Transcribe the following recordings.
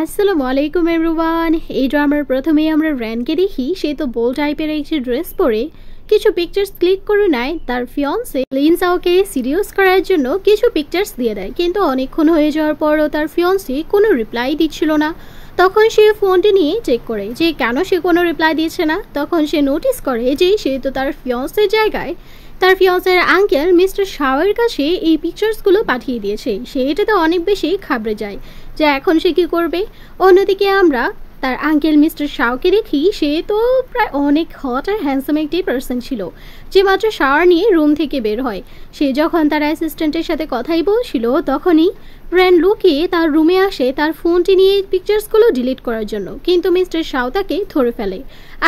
আসসালামু আলাইকুম এভরিওয়ান এই ড্রামার প্রথমেই আমরা র্যানকে দেখি সে তো বোল টাইপের একটি ড্রেস পরে কিছু পিকচার্স ক্লিক করে নেয় তার ফিয়ন্সে লিনসাওকে সিরিয়াস করার জন্য কিছু পিকচার্স দিয়ে দেয় কিন্তু অনেকক্ষণ হয়ে যাওয়ার পরও তার ফিয়ন্সে কোনো রিপ্লাই দিচ্ছিল না তখন সে ফোনটি নিয়ে চেক করে যে কেন সে কোনো রিপ্লাই দিচ্ছে না তখন সে নোটিস করে যে সে তো তার ফিয়ন্সের জায়গায় তার ফিয়ন্সের আঙ্কেল মিস্টার শাওয়ের কাছে এই পিকচার্সগুলো পাঠিয়ে দিয়েছে সে এটাতে অনেক বেশি খাবড়ে যায় যে এখন সে কী করবে অন্যদিকে আমরা তার আঙ্কেল মিস্টার শাওকে দেখি সে তো প্রায় অনেক হট আর হ্যান্ডসাম একটি পার্সন ছিল যে মাত্র শাওয়ার নিয়ে রুম থেকে বের হয় সে যখন তার অ্যাসিস্ট্যান্টের সাথে কথাই বলছিল তখনই ফ্রেন্ড লুকিয়ে তার রুমে আসে তার ফোনটি নিয়ে পিকচার্সগুলো ডিলিট করার জন্য কিন্তু মিস্টার শাও তাকে ধরে ফেলে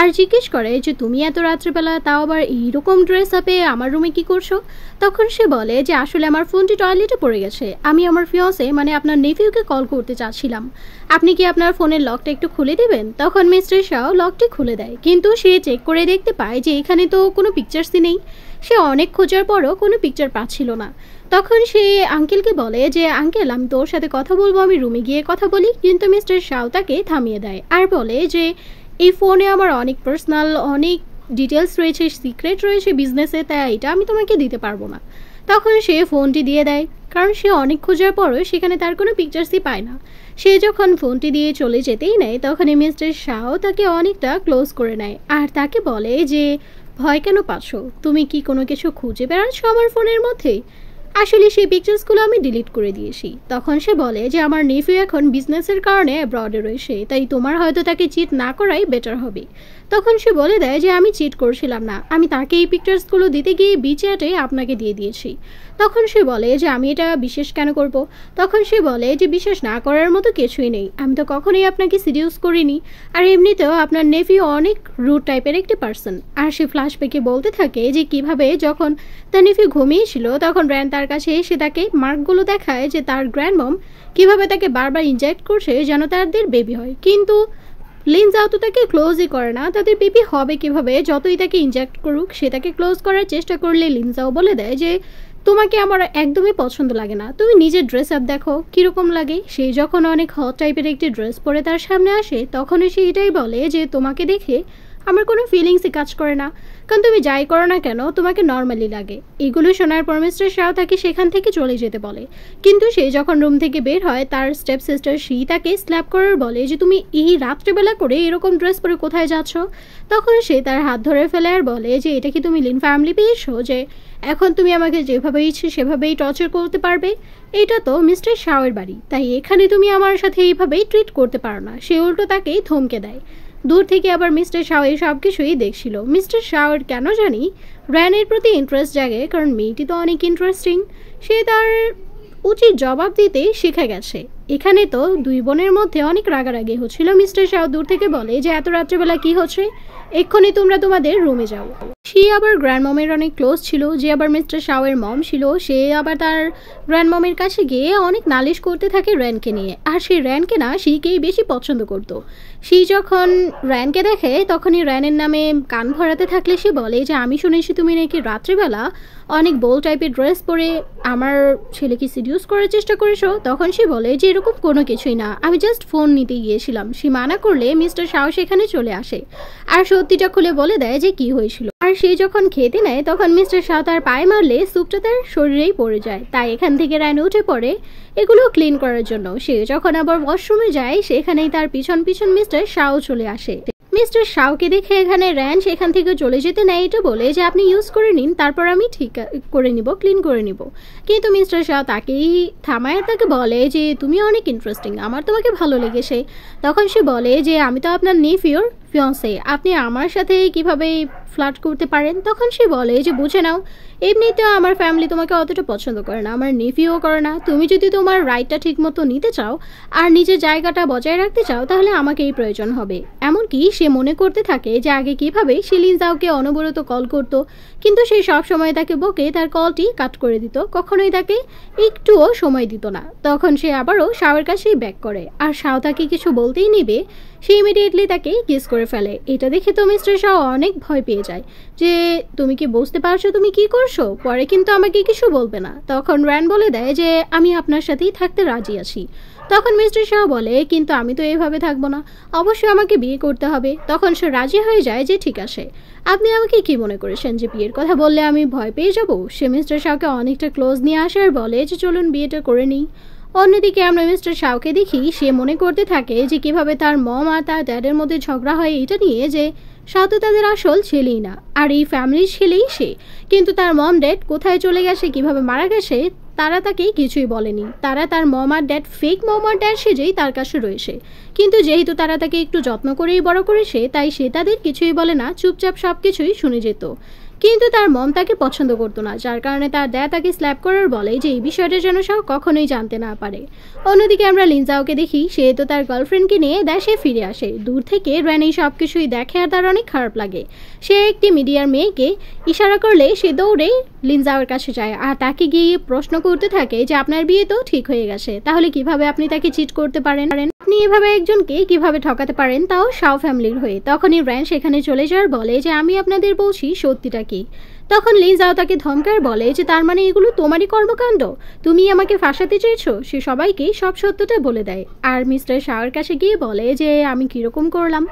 আর জিজ্ঞেস করে যে তুমি এত রাত্রেবেলা তাও আবার এইরকম ড্রেস আপে আমার রুমে কি করছো তখন সে বলে যে আসলে আমার ফোনটি টয়লেটে পড়ে গেছে আমি আমার ফিয়সে মানে আপনার নেফিউকে কল করতে চাচ্ছিলাম আপনি কি আপনার ফোনের লকটা একটু খুলে দেবেন তখন মিস্টার শাও লকটি খুলে দেয় কিন্তু সে চেক করে দেখতে পায় যে এখানে তো কোনো পিকচার্স অ্যাড্রেসই নেই সে অনেক খোঁজার পরও কোনো পিকচার পাচ্ছিল না তখন সে আঙ্কেলকে বলে যে আঙ্কেল আমি তোর সাথে কথা বলবো আমি রুমে গিয়ে কথা বলি কিন্তু মিস্টার শাও তাকে থামিয়ে দেয় আর বলে যে এই ফোনে আমার অনেক পার্সোনাল অনেক ডিটেলস রয়েছে সিক্রেট রয়েছে বিজনেসে তাই এটা আমি তোমাকে দিতে পারবো না তখন সে ফোনটি দিয়ে দেয় কারণ সে অনেক খোঁজার পরও সেখানে তার কোনো পিকচার্সই পায় না সে যখন ফোনটি দিয়ে চলে যেতেই নেয় তখন মিস্টার শাও তাকে অনেকটা ক্লোজ করে নেয় আর তাকে বলে যে ভয় কেন পাচ্ছ তুমি কি কোনো কিছু খুঁজে বেড়াচ্ছ আমার ফোনের মধ্যে আসলে সেই পিকচার্সগুলো আমি ডিলিট করে দিয়েছি তখন সে বলে যে আমার নেফিউ এখন বিজনেসের কারণে অ্যাব্রডে রয়েছে তাই তোমার হয়তো তাকে চিট না করাই বেটার হবে তখন সে বলে দেয় যে আমি চিট করছিলাম না আমি তাকে এই পিকচার্সগুলো দিতে গিয়ে বিচ্যাটে আপনাকে দিয়ে দিয়েছি তখন সে বলে যে আমি এটা বিশেষ কেন করব। তখন সে বলে যে বিশ্বাস না করার মতো কিছুই নেই আমি তো কখনোই আপনাকে সিডিউস করিনি আর এমনিতেও আপনার নেভি অনেক রুট টাইপের একটি পার্সন আর সে ফ্ল্যাশব্যাকে বলতে থাকে যে কিভাবে যখন তার নেফি ঘুমিয়েছিল তখন র্যান তার কাছে এসে তাকে মার্কগুলো দেখায় যে তার মম কিভাবে তাকে বারবার ইনজেক্ট করছে যেন তাদের বেবি হয় কিন্তু লিন্স তো তাকে ক্লোজই করে না তাদের পিপি হবে কিভাবে যতই তাকে ইনজেক্ট করুক সে তাকে ক্লোজ করার চেষ্টা করলে লিনজাও বলে দেয় যে তোমাকে আমার একদমই পছন্দ লাগে না তুমি নিজের ড্রেস আপ দেখো কীরকম লাগে সে যখন অনেক হট টাইপের একটি ড্রেস পরে তার সামনে আসে তখনই সে এটাই বলে যে তোমাকে দেখে আমার কোনো ফিলিংসই কাজ করে না কারণ তুমি যাই করো না কেন তোমাকে নর্মালি লাগে এগুলো শোনার পর মিস্টার শাহ তাকে সেখান থেকে চলে যেতে বলে কিন্তু সে যখন রুম থেকে বের হয় তার স্টেপ সিস্টার সি তাকে স্ল্যাপ করার বলে যে তুমি এই রাত্রেবেলা করে এরকম ড্রেস পরে কোথায় যাচ্ছ তখন সে তার হাত ধরে ফেলে আর বলে যে এটা কি তুমি লিন ফ্যামিলি পেয়েছো যে এখন তুমি আমাকে যেভাবে ইচ্ছে সেভাবেই টর্চার করতে পারবে এটা তো মিস্টার শাওয়ের বাড়ি তাই এখানে তুমি আমার সাথে এইভাবেই ট্রিট করতে পারো না সে উল্টো তাকেই থমকে দেয় দূর থেকে আবার মিস্টার শাহ এই সব কিছুই দেখছিল মিস্টার শাহর কেন জানি র্যানের প্রতি ইন্টারেস্ট জাগে কারণ মেয়েটি তো অনেক ইন্টারেস্টিং সে তার উচিত জবাব দিতে শিখে গেছে এখানে তো দুই বোনের মধ্যে অনেক রাগারাগি হচ্ছিল মিস্টার শাহ দূর থেকে বলে যে এত রাত্রেবেলা কি হচ্ছে এক্ষুনি তোমরা তোমাদের রুমে যাও সে আবার গ্র্যান্ড মমের অনেক ক্লোজ ছিল যে আবার মিস্টার এর মম ছিল সে আবার তার গ্র্যান্ড মমের কাছে গিয়ে অনেক নালিশ করতে থাকে র্যানকে নিয়ে আর সে র্যানকে না সেকেই বেশি পছন্দ করতো সে যখন র্যানকে দেখে তখনই র্যানের নামে কান ভরাতে থাকলে সে বলে যে আমি শুনেছি তুমি নাকি রাত্রিবেলা অনেক বোল টাইপের ড্রেস পরে আমার ছেলেকে সিডিউস করার চেষ্টা করেছো তখন সে বলে যে এরকম কোনো কিছুই না আমি জাস্ট ফোন নিতে গিয়েছিলাম সে মানা করলে মিস্টার শাহ সেখানে চলে আসে আর সত্যিটা খুলে বলে দেয় যে কি হয়েছিল আর সে যখন খেতে নেয় তখন মিস্টার তার পায়ে মারলে স্যুপটা তার শরীরেই পড়ে যায় তাই এখান থেকে রায়ন উঠে পড়ে এগুলো ক্লিন করার জন্য সে যখন আবার ওয়াশরুমে যায় সেখানেই তার পিছন পিছন মিস্টার সাউ চলে আসে মিস্টার শাওকে দেখে এখানে র্যান সেখান থেকে চলে যেতে নেয় এটা বলে যে আপনি ইউজ করে নিন তারপর আমি ঠিক করে নিব ক্লিন করে নিব কিন্তু মিস্টার শাহ তাকেই থামায় তাকে বলে যে তুমি অনেক ইন্টারেস্টিং আমার তোমাকে ভালো লেগেছে তখন সে বলে যে আমি তো আপনার নেফিওর ফিয়ন্সে আপনি আমার সাথে কিভাবে ফ্লার্ট করতে পারেন তখন সে বলে যে বুঝে নাও এমনিতেও আমার ফ্যামিলি তোমাকে অতটা পছন্দ করে না আমার নেফিও করে না তুমি যদি তোমার রাইটটা ঠিকমতো নিতে চাও আর নিজের জায়গাটা বজায় রাখতে চাও তাহলে আমাকেই প্রয়োজন হবে এমনকি সে মনে করতে থাকে যে আগে কিভাবে শিলিন দাওকে অনবরত কল করত কিন্তু সে সবসময় তাকে বকে তার কলটি কাট করে দিত কখনোই তাকে একটুও সময় দিত না তখন সে আবারও শাওয়ের কাছেই ব্যাক করে আর শাও তাকে কিছু বলতেই নেবে সে ইমিডিয়েটলি তাকে কিস করে ফেলে এটা দেখে তো মিস্টার শাহ অনেক ভয় পেয়ে যায় যে তুমি কি বুঝতে পারছো তুমি কি করছো পরে কিন্তু আমাকে কিছু বলবে না তখন র্যান বলে দেয় যে আমি আপনার সাথেই থাকতে রাজি আছি তখন মিস্টার শাহ বলে কিন্তু আমি তো এইভাবে থাকবো না অবশ্যই আমাকে বিয়ে করতে হবে তখন সে রাজি হয়ে যায় যে ঠিক আছে আপনি আমাকে কি মনে করেছেন যে বিয়ের কথা বললে আমি ভয় পেয়ে যাব সে মিস্টার শাহকে অনেকটা ক্লোজ নিয়ে আসে আর বলে যে চলুন বিয়েটা করে নিই অন্যদিকে আমরা মিস্টার শাওকে দেখি সে মনে করতে থাকে যে কিভাবে তার মম আর তার ড্যাডের মধ্যে ঝগড়া হয় এটা নিয়ে যে শাও তো তাদের আসল ছেলেই না আর এই ফ্যামিলির ছেলেই সে কিন্তু তার মম ড্যাড কোথায় চলে গেছে কিভাবে মারা গেছে তারা তাকে কিছুই বলেনি তারা তার মম আর ড্যাড ফেক মম আর ড্যাড সেজেই তার কাছে রয়েছে কিন্তু যেহেতু তারা তাকে একটু যত্ন করেই বড় করেছে তাই সে তাদের কিছুই বলে না চুপচাপ সব কিছুই শুনে যেত কিন্তু তার মম তাকে পছন্দ করতো না যার কারণে তার দয়া তাকে স্ল্যাপ করার বলে যে এই বিষয়টা যেন সে কখনোই জানতে না পারে অন্যদিকে আমরা লিনজাওকে দেখি সে তো তার গার্লফ্রেন্ডকে নিয়ে দেশে ফিরে আসে দূর থেকে এই সব কিছুই দেখে আর তার অনেক খারাপ লাগে সে একটি মিডিয়ার মেয়েকে ইশারা করলে সে দৌড়ে লিনজাওয়ের কাছে যায় আর তাকে গিয়ে প্রশ্ন করতে থাকে যে আপনার বিয়ে তো ঠিক হয়ে গেছে তাহলে কিভাবে আপনি তাকে চিট করতে পারেন আপনি এভাবে একজনকে কিভাবে ঠকাতে পারেন তাও শাও ফ্যামিলির হয়ে তখনই র্যান সেখানে চলে যাওয়ার বলে যে আমি আপনাদের বলছি সত্যিটা কি তখন লিজাও তাকে ধমকার বলে যে তার মানে এগুলো তোমারই কর্মকাণ্ড তুমি আমাকে ফাঁসাতে চেয়েছো সে সবাইকে সব সত্যটা বলে দেয় আর মিস্টার শাহর কাছে গিয়ে বলে যে আমি কীরকম করলাম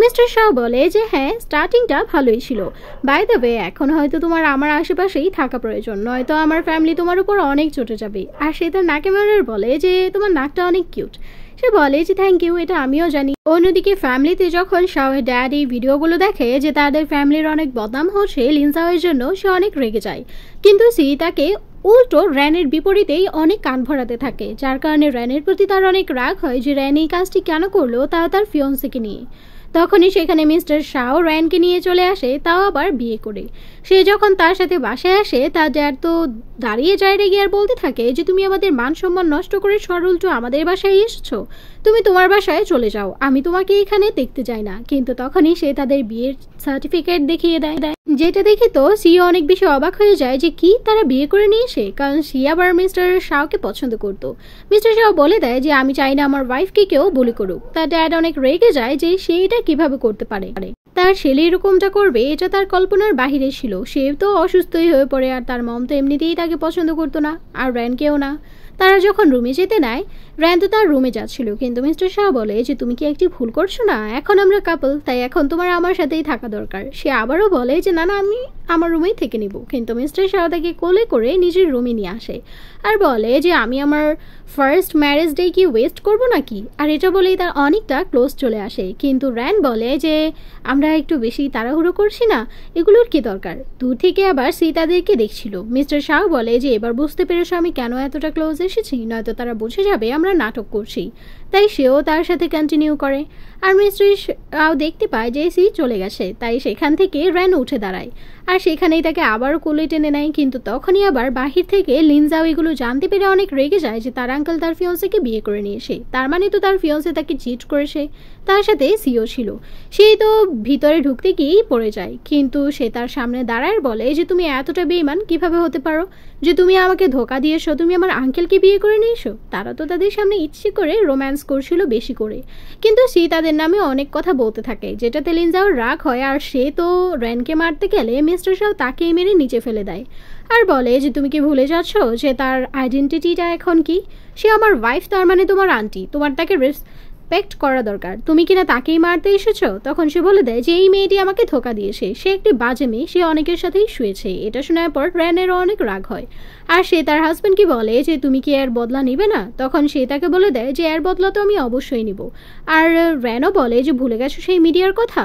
মিস্টার শাহ বলে যে হ্যাঁ স্টার্টিংটা ভালোই ছিল বাই দ্য ওয়ে এখন হয়তো তোমার আমার আশেপাশেই থাকা প্রয়োজন নয়তো আমার ফ্যামিলি তোমার উপর অনেক চটে যাবে আর সে তার নাকে মারার বলে যে তোমার নাকটা অনেক কিউট সে বলে যে থ্যাংক ইউ এটা আমিও জানি অন্যদিকে ফ্যামিলিতে যখন শাওয়ের ড্যাড এই ভিডিওগুলো দেখে যে তাদের ফ্যামিলির অনেক বদনাম হচ্ছে লিনসাওয়ের জন্য সে অনেক রেগে যায় কিন্তু সি তাকে উল্টো র্যানের বিপরীতেই অনেক কান ভরাতে থাকে যার কারণে র্যানের প্রতি তার অনেক রাগ হয় যে র্যান এই কাজটি কেন করলো তা তার ফিয়ন্সিকে নিয়ে তখনই সেখানে মিস্টার শাহ র্যানকে নিয়ে চলে আসে তাও আবার বিয়ে করে সে যখন তার সাথে বাসায় আসে তা জ্যার তো দাঁড়িয়ে যায় রেগে আর বলতে থাকে যে তুমি আমাদের মান সম্মান নষ্ট করে সরুলটো আমাদের বাসায় এসছো তুমি তোমার বাসায় চলে যাও আমি তোমাকে এখানে দেখতে চাই না কিন্তু তখনই সে তাদের বিয়ের সার্টিফিকেট দেখিয়ে দেয় দেয় যেটা দেখে তো সিও অনেক বেশি অবাক হয়ে যায় যে কি তারা বিয়ে করে নিয়েছে কারণ সি আবার মিস্টার শাহকে পছন্দ করত মিস্টার শাহ বলে দেয় যে আমি চাই না আমার ওয়াইফকে কেউ বলি করুক তার ড্যাড অনেক রেগে যায় যে সে এটা কিভাবে করতে পারে তার ছেলে এরকমটা করবে এটা তার কল্পনার বাহিরে ছিল সে তো অসুস্থই হয়ে পড়ে আর তার মম তো এমনিতেই তাকে পছন্দ করতো না আর র্যানকেও না তারা যখন রুমে যেতে নেয় র্যান্ত তার রুমে যাচ্ছিল কিন্তু মিস্টার শাহ বলে যে তুমি কি একটি ভুল করছো না এখন আমরা কাপল তাই এখন তোমার আমার সাথেই থাকা দরকার সে আবারও বলে যে না না আমি আমার রুমেই থেকে নিব কিন্তু মিস্টার শাহ তাকে কোলে করে নিজের রুমে নিয়ে আসে আর বলে যে আমি আমার ফার্স্ট ম্যারেজ ডে কি ওয়েস্ট করব নাকি আর এটা বলেই তার অনেকটা ক্লোজ চলে আসে কিন্তু র্যান বলে যে আমরা একটু বেশি তাড়াহুড়ো করছি না এগুলোর কি দরকার দূর থেকে আবার সীতাদেরকে দেখছিল মিস্টার শাহ বলে যে এবার বুঝতে পেরেছো আমি কেন এতটা ক্লোজে এসেছি নয়তো তারা বুঝে যাবে আমরা নাটক করছি তাই সেও তার সাথে কন্টিনিউ করে আর মিস্ত্রি দেখতে পায় যে সি চলে গেছে তাই সেখান থেকে র্যান উঠে দাঁড়ায় আর সেখানেই তাকে আবারও কোলে টেনে নেয় কিন্তু তখনই আবার বাহির থেকে লিনজাও এগুলো জানতে পেরে অনেক রেগে যায় যে তার আঙ্কেল তার ফিয়ন্সেকে বিয়ে করে নিয়ে এসে তার মানে তো তার ফিয়ন্সে তাকে চিট করেছে তার সাথে সিও ছিল সেই তো ভিতরে ঢুকতে গিয়েই পড়ে যায় কিন্তু সে তার সামনে দাঁড়ায় বলে যে তুমি এতটা বেইমান কিভাবে হতে পারো যে তুমি আমাকে ধোকা দিয়েছো তুমি আমার আঙ্কেলকে বিয়ে করে নিয়েছো তারা তো তাদের সামনে ইচ্ছে করে রোম্যান্স করছিল বেশি করে কিন্তু সি তাদের নামে অনেক কথা বলতে থাকে যেটাতে লিনজাও রাগ হয় আর সে তো র্যানকে মারতে গেলে ম্যাস্টারসাও তাকে মেরে নিচে ফেলে দেয় আর বলে যে তুমি কি ভুলে যাচ্ছ যে তার আইডেন্টিটিটা এখন কি সে আমার ওয়াইফ তার মানে তোমার আন্টি তোমার তাকে রেসপেক্ট করা দরকার তুমি কিনা তাকেই মারতে এসেছো তখন সে বলে দেয় যে এই মেয়েটি আমাকে ধোকা দিয়েছে সে একটি বাজে মেয়ে সে অনেকের সাথেই শুয়েছে এটা শোনার পর র্যানেরও অনেক রাগ হয় আর সে তার হাজব্যান্ডকে বলে যে তুমি কি এর বদলা নিবে না তখন সে তাকে বলে দেয় যে এর বদলা তো আমি অবশ্যই নিব আর র্যানও বলে যে ভুলে গেছো সেই মিডিয়ার কথা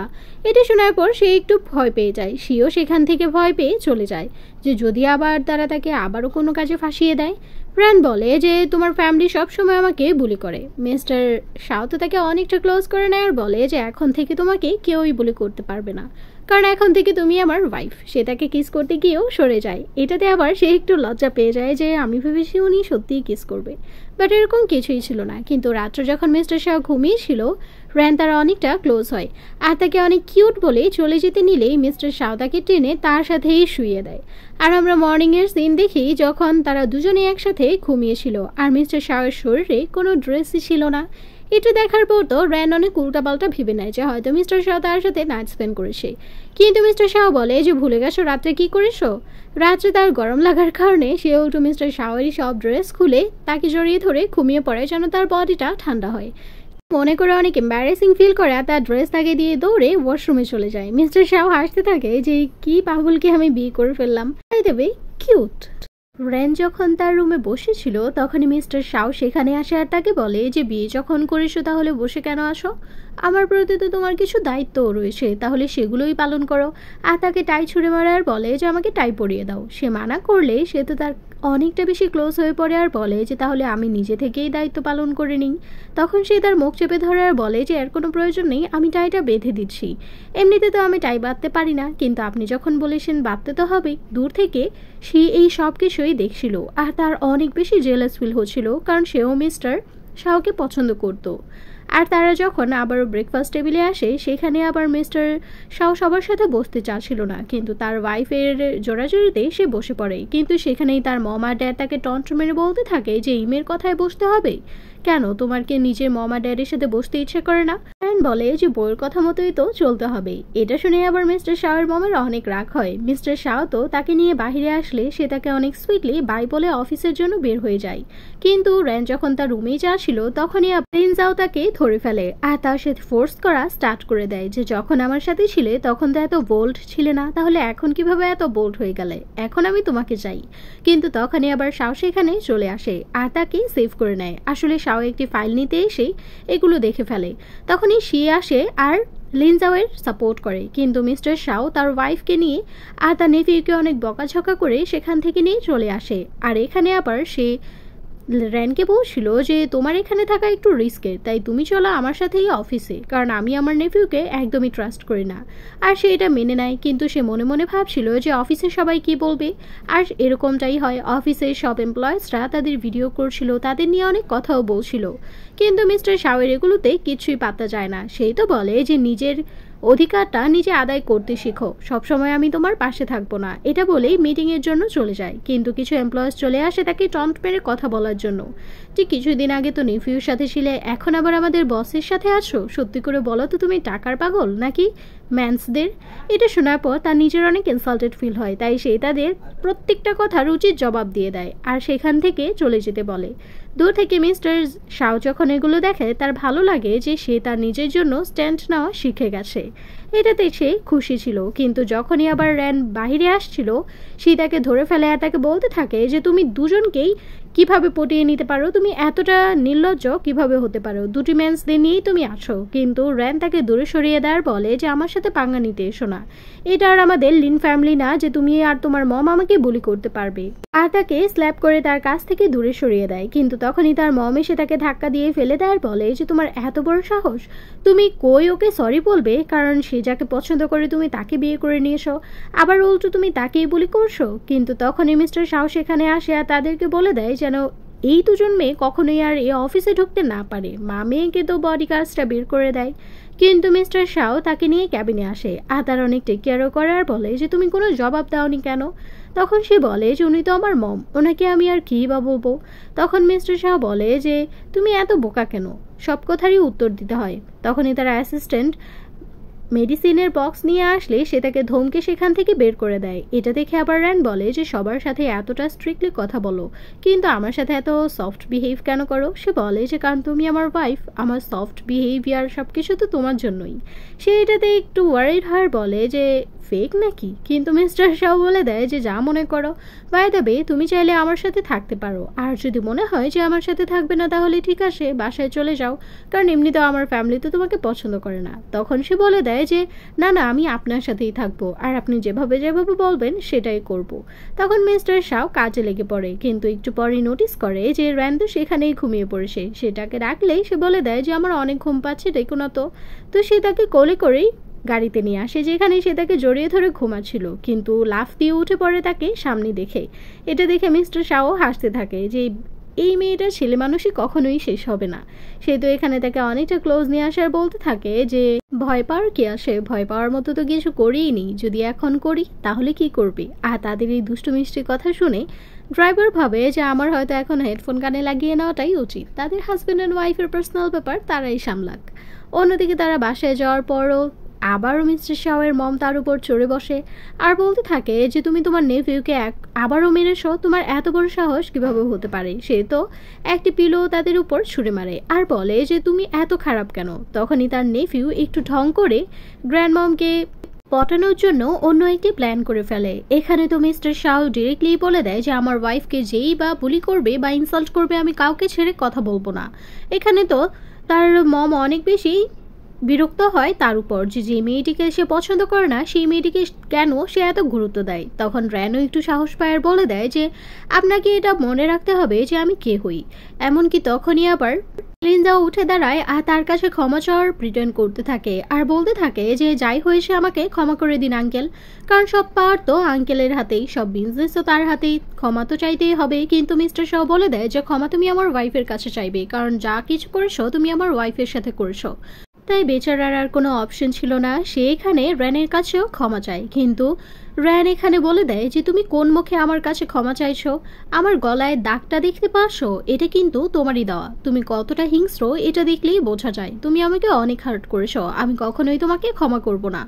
এটা শোনার পর সে একটু ভয় পেয়ে যায় সেও সেখান থেকে ভয় পেয়ে চলে যায় যে যদি আবার তারা তাকে আবারও কোনো কাজে ফাঁসিয়ে দেয় র্যান বলে যে তোমার ফ্যামিলি সবসময় আমাকে বুলি করে মিস্টার শাও তো তাকে অনেকটা ক্লোজ করে নেয় আর বলে যে এখন থেকে তোমাকে কেউই বুলি করতে পারবে না কারণ এখন থেকে তুমি আমার ওয়াইফ সে তাকে কিস করতে গিয়েও সরে যায় এটাতে আবার সে একটু লজ্জা পেয়ে যায় যে আমি ভেবেছি উনি সত্যিই কিস করবে বাট এরকম কিছুই ছিল না কিন্তু রাত্রে যখন মিস্টার শাহ ঘুমিয়েছিল র্যান তার অনেকটা ক্লোজ হয় আর তাকে অনেক কিউট বলে চলে যেতে নিলেই মিস্টার সাউদাকে টেনে তার সাথেই শুয়ে দেয় আর আমরা মর্নিংয়ের সিন দেখি যখন তারা দুজনে একসাথে ঘুমিয়েছিল আর মিস্টার শাহের শরীরে কোনো ড্রেসই ছিল না এটা দেখার পর তো র্যান অনেক উল্টাপাল্টা ভেবে নেয় যে হয়তো মিস্টার শাহ তার সাথে নাচ স্পেন্ড করেছে কিন্তু মিস্টার শাহ বলে যে ভুলে গেছো রাত্রে কি করেছো রাত্রে তার গরম লাগার কারণে সে উল্টো মিস্টার শাহেরই সব ড্রেস খুলে তাকে জড়িয়ে ধরে ঘুমিয়ে পড়ে যেন তার বডিটা ঠান্ডা হয় মনে করে অনেক এম্বারেসিং ফিল করে আর তার ড্রেস তাকে দিয়ে দৌড়ে ওয়াশরুমে চলে যায় মিস্টার শাহ হাসতে থাকে যে কি পাগলকে আমি বিয়ে করে ফেললাম তাই দেবে কিউট রেন যখন তার রুমে বসেছিল তখনই মিস্টার শাও সেখানে আসে আর তাকে বলে যে বিয়ে যখন করেছো তাহলে বসে কেন আসো আমার প্রতি তো তোমার কিছু দায়িত্ব রয়েছে তাহলে সেগুলোই পালন করো আর তাকে টাই ছুঁড়ে মারার বলে যে আমাকে টাই পরিয়ে দাও সে মানা করলে সে তো তার অনেকটা বেশি ক্লোজ হয়ে পড়ে আর বলে যে তাহলে আমি নিজে থেকেই দায়িত্ব পালন করে নিই তখন সে তার মুখ চেপে ধরে আর বলে যে এর কোনো প্রয়োজন নেই আমি টাইটা বেঁধে দিচ্ছি এমনিতে তো আমি টাই বাঁধতে পারি না কিন্তু আপনি যখন বলেছেন বাঁধতে তো হবেই দূর থেকে সে এই সব কিছুই দেখছিল আর তার অনেক বেশি জেলাস ফিল হচ্ছিল কারণ সেও মিস্টার শাহকে পছন্দ করতো আর তারা যখন আবারও ব্রেকফাস্ট টেবিলে আসে সেখানে আবার মিস্টার শাহ সবার সাথে বসতে চাচ্ছিল না কিন্তু তার ওয়াইফের জোড়াজোড়িতে সে বসে পড়ে কিন্তু সেখানেই তার মমা ড্যাড তাকে টন্ট মেরে বলতে থাকে যে ইমের কথায় বসতে হবে কেন তোমাকে নিজের মমা ড্যাডির সাথে বসতে ইচ্ছে করে না অ্যারন বলে যে বইয়ের কথা মতোই তো চলতে হবে এটা শুনে আবার মিস্টার এর মমের অনেক রাগ হয় মিস্টার শাও তো তাকে নিয়ে বাহিরে আসলে সে তাকে অনেক সুইটলি বাই বলে অফিসের জন্য বের হয়ে যায় কিন্তু র্যান যখন তার রুমে ছিল তখনই প্রিন্সাও তাকে ধরে ফেলে আর তার সাথে ফোর্স করা স্টার্ট করে দেয় যে যখন আমার সাথে ছিলে তখন তো এত বোল্ড ছিলে না তাহলে এখন কিভাবে এত বোল্ড হয়ে গেলে এখন আমি তোমাকে চাই কিন্তু তখনই আবার শাও সেখানে চলে আসে আর তাকে সেভ করে নেয় আসলে তাও একটি ফাইল নিতে এসেই এগুলো দেখে ফেলে তখনই সি আসে আর লিনজাওয়ের সাপোর্ট করে কিন্তু মিস্টার শাও তার ওয়াইফকে নিয়ে আর তার নেফিউকে অনেক বকাঝকা করে সেখান থেকে নিয়ে চলে আসে আর এখানে আবার সে র্যানকে বলছিল যে তোমার এখানে থাকা একটু রিস্কের তাই তুমি চলো আমার সাথেই অফিসে কারণ আমি আমার নেভিউকে একদমই ট্রাস্ট করি না আর সে এটা মেনে নেয় কিন্তু সে মনে মনে ভাবছিল যে অফিসে সবাই কি বলবে আর এরকমটাই হয় অফিসে সব এমপ্লয়েজরা তাদের ভিডিও করছিল তাদের নিয়ে অনেক কথাও বলছিল কিন্তু মিস্টার শাওয়ের এগুলোতে কিছুই পাতা যায় না সেই তো বলে যে নিজের অধিকারটা নিজে আদায় করতে শিখো সবসময় আমি তোমার পাশে থাকবো না এটা বলেই মিটিংয়ের জন্য চলে যায় কিন্তু কিছু এমপ্লয়েজ চলে আসে তাকে টন্ট মেরে কথা বলার জন্য যে কিছুদিন আগে তো নিফিউর সাথে ছিলে এখন আবার আমাদের বসের সাথে আছো সত্যি করে বলো তো তুমি টাকার পাগল নাকি ম্যানসদের এটা শোনার পর তার নিজের অনেক ইনসাল্টেড ফিল হয় তাই সে তাদের প্রত্যেকটা কথার উচিত জবাব দিয়ে দেয় আর সেখান থেকে চলে যেতে বলে দূর থেকে মিস্টার শাও যখন এগুলো দেখে তার ভালো লাগে যে সে তার নিজের জন্য স্ট্যান্ড নেওয়া শিখে গেছে এটাতে সে খুশি ছিল কিন্তু যখনই আবার র্যান বাহিরে আসছিল সে তাকে ধরে ফেলে আর তাকে বলতে থাকে যে তুমি দুজনকেই কিভাবে পটিয়ে নিতে পারো তুমি এতটা নির্লজ্জ কিভাবে হতে পারো দুটি ম্যান্সদের নিয়েই তুমি আছো কিন্তু র্যান তাকে দূরে সরিয়ে দেওয়ার বলে যে আমার সাথে পাঙ্গা নিতে এসো না এটা আর আমাদের লিন ফ্যামিলি না যে তুমি আর তোমার মম আমাকে বুলি করতে পারবে আর তাকে স্ল্যাপ করে তার কাছ থেকে দূরে সরিয়ে দেয় কিন্তু তখনই তার মম এসে তাকে ধাক্কা দিয়ে ফেলে দেয় আর বলে যে তোমার এত বড় সাহস তুমি কই ওকে সরি বলবে কারণ সে যাকে পছন্দ করে তুমি তাকে বিয়ে করে নিয়ে এসো আবার উল্টো তুমি তাকেই বলি করছো কিন্তু তখনই মিস্টার সাহস এখানে আসে আর তাদেরকে বলে দেয় যেন এই দুজন মেয়ে কখনোই আর এ অফিসে ঢুকতে না পারে মা মেয়েকে তো বডিগার্ডসরা বের করে দেয় কিন্তু মিস্টার শাহ তাকে নিয়ে ক্যাবিনে আসে আদার অনেক টেক কেয়ারও করে আর বলে যে তুমি কোনো জবাব দাওনি কেন তখন সে বলে যে উনি তো আমার মম ওনাকে আমি আর কী বা বলবো তখন মিস্টার শাহ বলে যে তুমি এত বোকা কেন সব কথারই উত্তর দিতে হয় তখনই তার অ্যাসিস্ট্যান্ট মেডিসিনের বক্স নিয়ে আসলে সে তাকে ধমকে সেখান থেকে বের করে দেয় এটা দেখে আবার র্যান বলে যে সবার সাথে এতটা স্ট্রিক্টলি কথা বলো কিন্তু আমার সাথে এত সফট বিহেভ কেন করো সে বলে যে কারণ তুমি আমার ওয়াইফ আমার সফট বিহেভিয়ার সব কিছু তো তোমার জন্যই সে এটাতে একটু ওয়ারিড হয় বলে যে ফেক নাকি কিন্তু মিস্টার শাহ বলে দেয় যে যা মনে করো বাই দা বে তুমি চাইলে আমার সাথে থাকতে পারো আর যদি মনে হয় যে আমার সাথে থাকবে না তাহলে ঠিক আছে বাসায় চলে যাও কারণ এমনিতেও আমার ফ্যামিলি তো তোমাকে পছন্দ করে না তখন সে বলে দেয় যে না না আমি আপনার সাথেই থাকবো আর আপনি যেভাবে যেভাবে বলবেন সেটাই করব। তখন মিস্টার শাহ কাজে লেগে পড়ে কিন্তু একটু পরে নোটিস করে যে র্যান্দু সেখানেই ঘুমিয়ে পড়েছে সেটাকে রাখলেই সে বলে দেয় যে আমার অনেক ঘুম পাচ্ছে ডেকো না তো তো সে তাকে কোলে করেই গাড়িতে নিয়ে আসে যেখানে সে তাকে জড়িয়ে ধরে ঘুমাচ্ছিল কিন্তু লাফ দিয়ে উঠে পড়ে তাকে সামনে দেখে এটা দেখে মিস্টার শাহ হাসতে থাকে যে এই মেয়েটার ছেলে মানুষই কখনোই শেষ হবে না সে তো এখানে তাকে অনেকটা ক্লোজ নিয়ে আসার বলতে থাকে যে ভয় পাওয়ার কি আসে ভয় পাওয়ার মতো তো কিছু করেই নি যদি এখন করি তাহলে কি করবি আর তাদের এই দুষ্টু মিষ্টি কথা শুনে ড্রাইভার ভাবে যে আমার হয়তো এখন হেডফোন কানে লাগিয়ে নেওয়াটাই উচিত তাদের হাজব্যান্ড অ্যান্ড ওয়াইফের পার্সোনাল ব্যাপার তারাই সামলাক অন্যদিকে তারা বাসায় যাওয়ার পরও আবারও মিস্টার শাহের মম তার উপর চড়ে বসে আর বলতে থাকে যে তুমি তোমার নেভিউকে এক আবারও মেরেছ তোমার এত বড় সাহস কিভাবে হতে পারে সে তো একটি পিলো তাদের উপর ছুঁড়ে মারে আর বলে যে তুমি এত খারাপ কেন তখনই তার নেভিউ একটু ঢং করে গ্র্যান্ড মমকে পটানোর জন্য অন্য একটি প্ল্যান করে ফেলে এখানে তো মিস্টার শাহ ডিরেক্টলি বলে দেয় যে আমার ওয়াইফকে যেই বা বুলি করবে বা ইনসাল্ট করবে আমি কাউকে ছেড়ে কথা বলবো না এখানে তো তার মম অনেক বেশি বিরক্ত হয় তার উপর যে যে মেয়েটিকে সে পছন্দ করে না সেই মেয়েটিকে কেন সে এত গুরুত্ব দেয় তখন র্যানও একটু সাহস পায় আর বলে দেয় যে আপনাকে এটা মনে রাখতে হবে যে আমি কে হই এমনকি তখনই আবার লিন্দা উঠে দাঁড়ায় আর তার কাছে ক্ষমা চাওয়ার প্রিটেন করতে থাকে আর বলতে থাকে যে যাই হয়েছে আমাকে ক্ষমা করে দিন আঙ্কেল কারণ সব পাওয়ার তো আঙ্কেলের হাতেই সব বিজনেস তো তার হাতেই ক্ষমা তো চাইতেই হবে কিন্তু মিস্টার শাহ বলে দেয় যে ক্ষমা তুমি আমার ওয়াইফের কাছে চাইবে কারণ যা কিছু করেছো তুমি আমার ওয়াইফের সাথে করেছো তাই বেচারার আর কোনো অপশন ছিল না সে এখানে র্যানের কাছেও ক্ষমা চায় কিন্তু র্যান এখানে বলে দেয় যে তুমি কোন মুখে আমার কাছে ক্ষমা চাইছো আমার গলায় দাগটা দেখতে পাশো এটা কিন্তু তোমারই দেওয়া তুমি কতটা হিংস্র এটা দেখলেই বোঝা যায় তুমি আমাকে অনেক হার্ট করেছ আমি কখনোই তোমাকে ক্ষমা করব না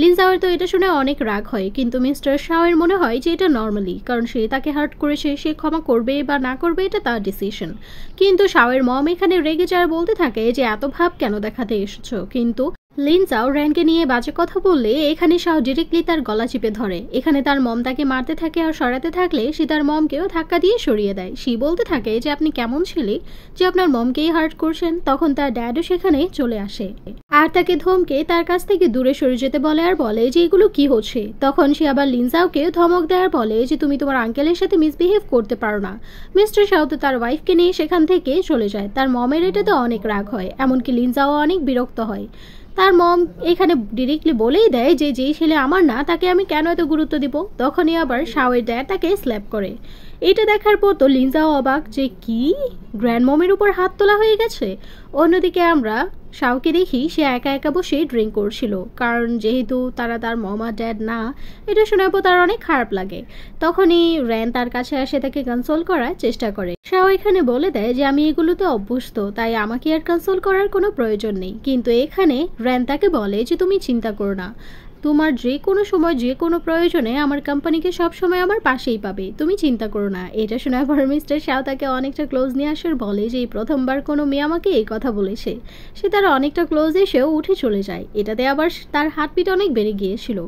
লিনজাওয়ের তো এটা শুনে অনেক রাগ হয় কিন্তু মিস্টার শাওয়ের মনে হয় যে এটা নর্মালি কারণ সে তাকে হার্ট করেছে সে ক্ষমা করবে বা না করবে এটা তার ডিসিশন কিন্তু শাওয়ের মম এখানে রেগে যায় বলতে থাকে যে এত ভাব কেন দেখাতে এসেছ পারছো কিন্তু লিনজাও র্যানকে নিয়ে বাজে কথা বললে এখানে শাহ ডিরেক্টলি তার গলা চিপে ধরে এখানে তার মম তাকে মারতে থাকে আর সরাতে থাকলে সে তার মমকেও ধাক্কা দিয়ে সরিয়ে দেয় সে বলতে থাকে যে আপনি কেমন ছেলে যে আপনার মমকেই হার্ট করছেন তখন তার ড্যাডও সেখানে চলে আসে আর তাকে ধমকে তার কাছ থেকে দূরে সরে যেতে বলে আর বলে যে এগুলো কি হচ্ছে তখন সে আবার লিনজাওকে ধমক দেয় আর বলে যে তুমি তোমার আঙ্কেলের সাথে মিসবিহেভ করতে পারো না মিস্টার শাহ তো তার ওয়াইফকে নিয়ে সেখান থেকে চলে যায় তার মমের এটাতে অনেক রাগ হয় এমনকি লিনজাও অনেক বিরক্ত হয় তার মম এখানে ডিরেক্টলি বলেই দেয় যে যেই ছেলে আমার না তাকে আমি কেন এত গুরুত্ব দিব তখনই আবার শাওয়ের ড্যাড তাকে স্ল্যাপ করে এটা দেখার পর তো লিনজাও অবাক যে কি গ্র্যান্ড মমের উপর হাত তোলা হয়ে গেছে অন্যদিকে আমরা শাওকে দেখি সে একা একা বসে ড্রিঙ্ক করছিল কারণ যেহেতু তারা তার মমা ড্যাড না এটা পর তার অনেক খারাপ লাগে তখনই র্যান তার কাছে আসে তাকে কনসোল করার চেষ্টা করে শাও এখানে বলে দেয় যে আমি এগুলোতে অভ্যস্ত তাই আমাকে আর কনসোল করার কোনো প্রয়োজন নেই কিন্তু এখানে র্যান তাকে বলে যে তুমি চিন্তা করো না তোমার যে কোনো সময় যে কোনো প্রয়োজনে আমার কোম্পানিকে সবসময় আমার পাশেই পাবে তুমি চিন্তা করো না এটা শোনা পর মিস্টার শাহ তাকে অনেকটা ক্লোজ নিয়ে আসার বলে যে এই প্রথমবার কোনো মেয়ে আমাকে এই কথা বলেছে সে তার অনেকটা ক্লোজ এসেও উঠে চলে যায় এটাতে আবার তার হাতপিট অনেক বেড়ে গিয়েছিল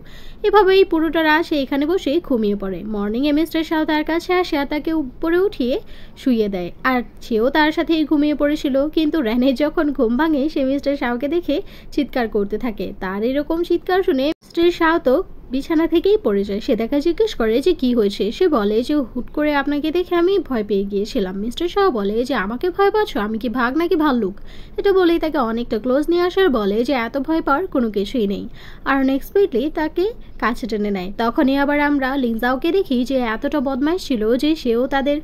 এভাবেই পুরোটা রাত এখানে বসে ঘুমিয়ে পড়ে মর্নিংয়ে মিস্টার শাহ তার কাছে আসে আর তাকে উপরে উঠিয়ে শুয়ে দেয় আর সেও তার সাথেই ঘুমিয়ে পড়েছিল কিন্তু র্যানের যখন ঘুম ভাঙে সে মিস্টার শাহকে দেখে চিৎকার করতে থাকে তার এরকম চিৎকার শুনে স্ত্রী সাহতক বিছানা থেকেই পড়ে যায় সে দেখা জিজ্ঞেস করে যে কি হয়েছে সে বলে যে হুট করে আপনাকে দেখে আমি ভয় পেয়ে গিয়েছিলাম মিস্টার শাহ বলে যে আমাকে ভয় পাচ্ছ আমি কি ভাগ নাকি ভাল্লুক এটা বলেই তাকে অনেকটা ক্লোজ নিয়ে আসার বলে যে এত ভয় পাওয়ার কোনো কিছুই নেই আর নেক্সপিটলি তাকে কাছে টেনে নেয় তখনই আবার আমরা লিংজাওকে দেখি যে এতটা বদমাইশ ছিল যে সেও তাদের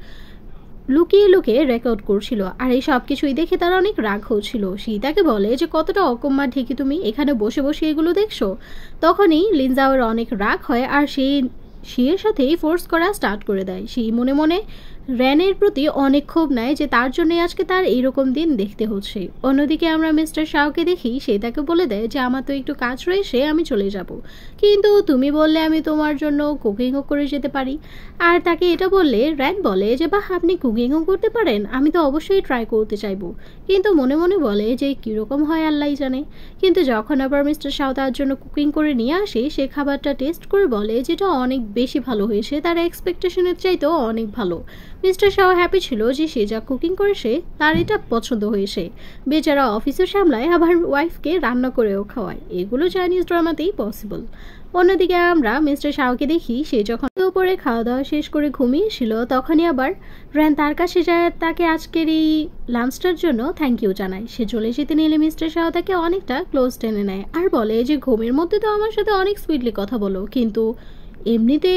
লুকিয়ে লুকিয়ে রেকর্ড করছিল আর এই সব কিছুই দেখে তারা অনেক রাগ হচ্ছিল সীতাকে বলে যে কতটা অকম্মা ঠিকই তুমি এখানে বসে বসে এগুলো দেখছো তখনই লিনজাওয়ের অনেক রাগ হয় আর সেই সিয়ের সাথেই ফোর্স করা স্টার্ট করে দেয় সেই মনে মনে র্যানের প্রতি অনেক ক্ষোভ নেয় যে তার জন্য আজকে তার এইরকম দিন দেখতে হচ্ছে অন্যদিকে আমরা মিস্টার শাহকে দেখি সে তাকে বলে দেয় যে আমার তো একটু কাজ রয়েছে আমি চলে যাব কিন্তু তুমি বললে আমি তোমার জন্য কুকিংও করে যেতে পারি আর তাকে এটা বললে র্যান বলে যে বাহ আপনি কুকিংও করতে পারেন আমি তো অবশ্যই ট্রাই করতে চাইবো কিন্তু মনে মনে বলে যে কীরকম হয় আল্লাহ জানে কিন্তু যখন আবার মিস্টার শাহ তার জন্য কুকিং করে নিয়ে আসে সে খাবারটা টেস্ট করে বলে যেটা অনেক বেশি ভালো হয়েছে তার এক্সপেকটেশনের চাইতেও অনেক ভালো মিস্টার শাহ হ্যাপি ছিল যে সে যা কুকিং করেছে তার এটা পছন্দ হয়েছে বেচারা অফিসের সামলায় আবার ওয়াইফকে রান্না করেও খাওয়ায় এগুলো চাইনিজ ড্রামাতেই পসিবল অন্যদিকে আমরা মিস্টার শাহকে দেখি সে যখন দুপুরে খাওয়া দাওয়া শেষ করে ছিল তখনই আবার র্যান তার কাছে যায় তাকে আজকের এই লাঞ্চটার জন্য থ্যাংক ইউ জানায় সে চলে যেতে নিলে মিস্টার শাহ তাকে অনেকটা ক্লোজ টেনে নেয় আর বলে যে ঘুমের মধ্যে তো আমার সাথে অনেক সুইটলি কথা বলো কিন্তু এমনিতে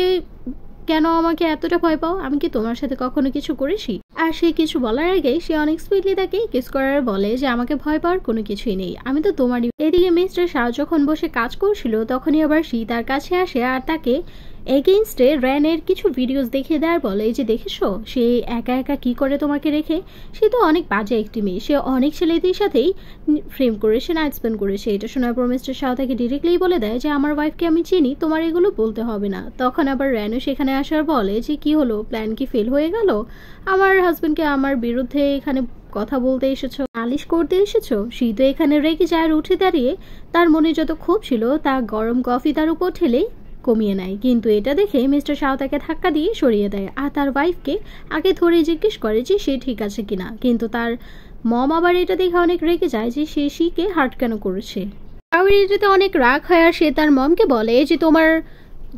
কেন আমাকে এতটা ভয় পাও আমি কি তোমার সাথে কখনো কিছু করেছি আর সে কিছু বলার আগেই সে অনেক স্পিডলি তাকে কিস করার বলে যে আমাকে ভয় পাওয়ার কোনো কিছুই নেই আমি তো তোমারই এদিকে মিস্টার শাহ যখন বসে কাজ করছিল তখনই আবার সি তার কাছে আসে আর তাকে এগেইনস্টে র্যানের কিছু ভিডিওস দেখিয়ে দেওয়ার বলে এই যে দেখেছো সে একা একা কি করে তোমাকে রেখে সে তো অনেক বাজে একটি মেয়ে সে অনেক ছেলেদের সাথেই ফ্রেম করেছে নাইট স্পেন্ড করেছে এটা শোনার পর মিস্টার শাহ তাকে ডিরেক্টলি বলে দেয় যে আমার ওয়াইফকে আমি চিনি তোমার এগুলো বলতে হবে না তখন আবার র্যানও সেখানে আসার বলে যে কি হলো প্ল্যান কি ফেল হয়ে গেল আমার হাজব্যান্ডকে আমার বিরুদ্ধে এখানে কথা বলতে এসেছো নালিশ করতে এসেছো সেই তো এখানে রেগে যায় উঠে দাঁড়িয়ে তার মনে যত ক্ষোভ ছিল তা গরম কফি তার উপর ঠেলে কমিয়ে নেয় কিন্তু এটা দেখে মিস্টার শাহ তাকে ধাক্কা দিয়ে সরিয়ে দেয় আর তার ওয়াইফকে আগে ধরে জিজ্ঞেস করে যে সে ঠিক আছে কিনা কিন্তু তার মম আবার এটা দেখে অনেক রেগে যায় যে সে শিকে হার্ট কেন করেছে শাওয়ের এটাতে অনেক রাগ হয় আর সে তার মমকে বলে যে তোমার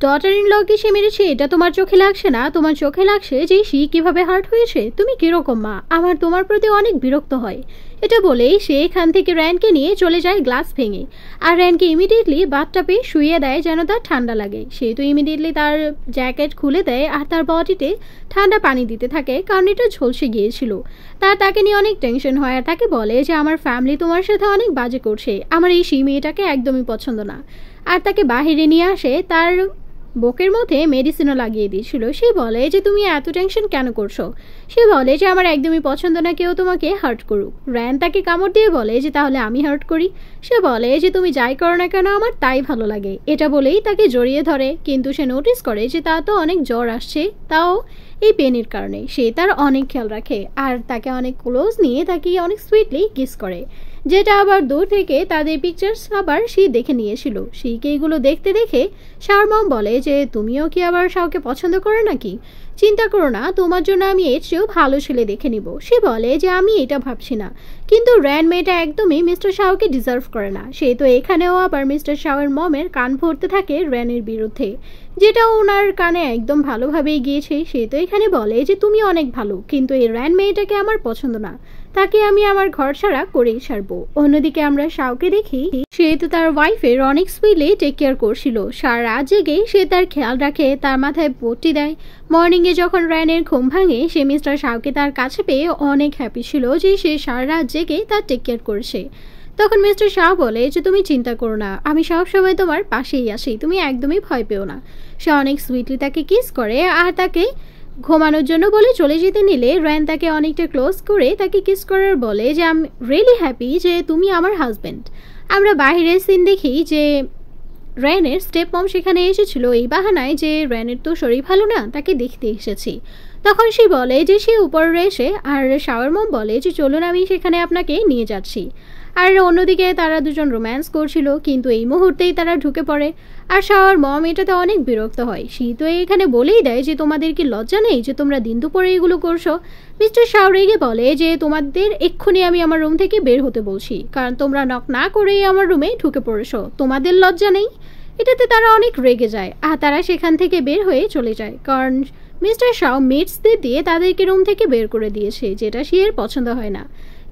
ডটার ইন লকে সে মেরেছে এটা তোমার চোখে লাগছে না তোমার চোখে লাগছে যে সি কিভাবে হার্ট হয়েছে তুমি কীরকম মা আমার তোমার প্রতি অনেক বিরক্ত হয় এটা বলেই সে এখান থেকে র্যানকে নিয়ে চলে যায় গ্লাস ভেঙে আর র্যানকে ইমিডিয়েটলি বাথটাপে শুয়ে দেয় যেন তার ঠান্ডা লাগে সে তো ইমিডিয়েটলি তার জ্যাকেট খুলে দেয় আর তার বডিতে ঠান্ডা পানি দিতে থাকে কারণ এটা ঝলসে গিয়েছিল তার তাকে নিয়ে অনেক টেনশন হয় আর তাকে বলে যে আমার ফ্যামিলি তোমার সাথে অনেক বাজে করছে আমার এই সেই মেয়েটাকে একদমই পছন্দ না আর তাকে বাহিরে নিয়ে আসে তার বুকের মধ্যে মেডিসিনও লাগিয়ে দিয়েছিল সে বলে যে তুমি এত টেনশন কেন করছো সে বলে যে আমার একদমই পছন্দ না কেউ তোমাকে হার্ট করুক র্যান তাকে কামড় দিয়ে বলে যে তাহলে আমি হার্ট করি সে বলে যে তুমি যাই করো না কেন আমার তাই ভালো লাগে এটা বলেই তাকে জড়িয়ে ধরে কিন্তু সে নোটিস করে যে তা তো অনেক জ্বর আসছে তাও এই পেনের কারণে সে তার অনেক খেয়াল রাখে আর তাকে অনেক ক্লোজ নিয়ে তাকে অনেক সুইটলি কিস করে যেটা আবার দূর থেকে তাদের পিকচার্স আবার সি দেখে নিয়েছিল সিকে এগুলো দেখতে দেখে শারমম বলে যে তুমিও কি আবার শাওকে পছন্দ করো নাকি চিন্তা করো না তোমার জন্য আমি এর চেয়েও ভালো ছেলে দেখে নিব সে বলে যে আমি এটা ভাবছি না কিন্তু র্যান মেয়েটা একদমই মিস্টার শাওকে ডিজার্ভ করে না সে তো এখানেও আবার মিস্টার শাওয়ের মমের কান ভরতে থাকে র্যানের বিরুদ্ধে যেটা ওনার কানে একদম ভালোভাবেই গিয়েছে সে তো এখানে বলে যে তুমি অনেক ভালো কিন্তু এই র্যান মেয়েটাকে আমার পছন্দ না তাকে আমি আমার ঘর ছাড়া করেই সারবো অন্যদিকে আমরা শাওকে দেখি সে তো তার ওয়াইফের অনেক স্পিলে টেক কেয়ার করছিল সারা জেগে সে তার খেয়াল রাখে তার মাথায় পট্টি দেয় মর্নিংয়ে যখন রায়নের ঘুম ভাঙে সে মিস্টার শাওকে তার কাছে পেয়ে অনেক হ্যাপি ছিল যে সে সারা রাত জেগে তার টেক কেয়ার করছে তখন মিস্টার শাহ বলে যে তুমি চিন্তা করো না আমি সবসময় তোমার পাশেই আসি তুমি একদমই ভয় পেও না সে অনেক সুইটলি তাকে কিস করে আর তাকে ঘুমানোর জন্য বলে চলে যেতে নিলে র্যান তাকে অনেকটা ক্লোজ করে তাকে কিস করার বলে যে আমি রিয়েলি হ্যাপি যে তুমি আমার হাজব্যান্ড আমরা বাহিরের সিন দেখি যে র্যানের স্টেপ মম সেখানে এসেছিল এই বাহানায় যে র্যানের তো শরীর ভালো না তাকে দেখতে এসেছি তখন সে বলে যে সে উপরে এসে আর শাওয়ার মম বলে যে চলুন আমি সেখানে আপনাকে নিয়ে যাচ্ছি আর অন্যদিকে তারা দুজন রোম্যান্স করছিল কিন্তু এই মুহূর্তেই তারা ঢুকে পড়ে আর শাওয়ার মম এটাতে অনেক বিরক্ত হয় সে তো এখানে বলেই দেয় যে তোমাদের কি লজ্জা নেই যে তোমরা দিন দুপুরে এগুলো করছো মিস্টার শাও রেগে বলে যে তোমাদের এক্ষুনি আমি আমার রুম থেকে বের হতে বলছি কারণ তোমরা নক না করেই আমার রুমে ঢুকে পড়েছো তোমাদের লজ্জা নেই এটাতে তারা অনেক রেগে যায় আর তারা সেখান থেকে বের হয়ে চলে যায় কারণ মিস্টার শাও মেটসদের দিয়ে তাদেরকে রুম থেকে বের করে দিয়েছে যেটা সে এর পছন্দ হয় না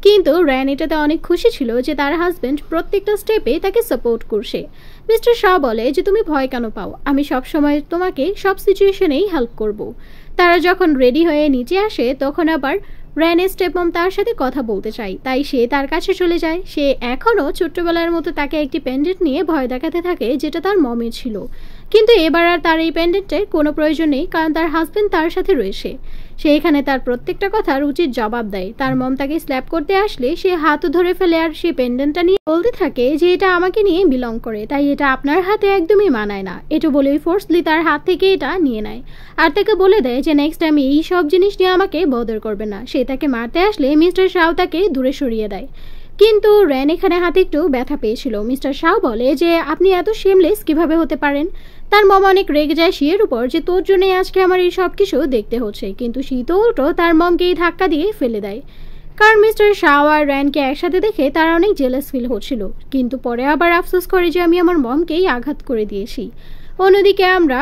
কিন্তু র্যান এটাতে অনেক খুশি ছিল যে তার হাজব্যান্ড প্রত্যেকটা স্টেপে তাকে সাপোর্ট করছে মিস্টার শাহ বলে যে তুমি ভয় কেন পাও আমি সব সময় তোমাকে সব সিচুয়েশনেই হেল্প করব। তারা যখন রেডি হয়ে নিচে আসে তখন আবার র্যানের স্টেপম তার সাথে কথা বলতে চাই তাই সে তার কাছে চলে যায় সে এখনও ছোট্টবেলার মতো তাকে একটি প্যান্ডেট নিয়ে ভয় দেখাতে থাকে যেটা তার মমে ছিল কিন্তু এবার আর তার এই প্যান্ডেটটার কোনো প্রয়োজন নেই কারণ তার হাজব্যান্ড তার সাথে রয়েছে সে এখানে তার প্রত্যেকটা কথার উচিত জবাব দেয় তার মম তাকে স্ল্যাপ করতে আসলে সে হাত ধরে ফেলে আর সে পেন্ডেন্টটা নিয়ে বলতে থাকে যে এটা আমাকে নিয়ে বিলং করে তাই এটা আপনার হাতে একদমই মানায় না এটা বলেই ফোর্সলি তার হাত থেকে এটা নিয়ে নেয় আর তাকে বলে দেয় যে নেক্সট টাইম এই সব জিনিস নিয়ে আমাকে বদর করবে না সে তাকে মারতে আসলে মিস্টার শাও তাকে দূরে সরিয়ে দেয় কিন্তু র্যান এখানে হাতে একটু ব্যথা পেয়েছিল মিস্টার শাহ বলে যে আপনি এত শেমলেস কিভাবে হতে পারেন তার মম অনেক রেগে যায় শিয়ের উপর যে তোর জন্যই আজকে আমার এই সব কিছু দেখতে হচ্ছে কিন্তু শীত উল্টো তার মমকেই ধাক্কা দিয়ে ফেলে দেয় কারণ মিস্টার শাহ আর র্যানকে একসাথে দেখে তারা অনেক জেলাস ফিল হচ্ছিল কিন্তু পরে আবার আফসোস করে যে আমি আমার মমকেই আঘাত করে দিয়েছি অন্যদিকে আমরা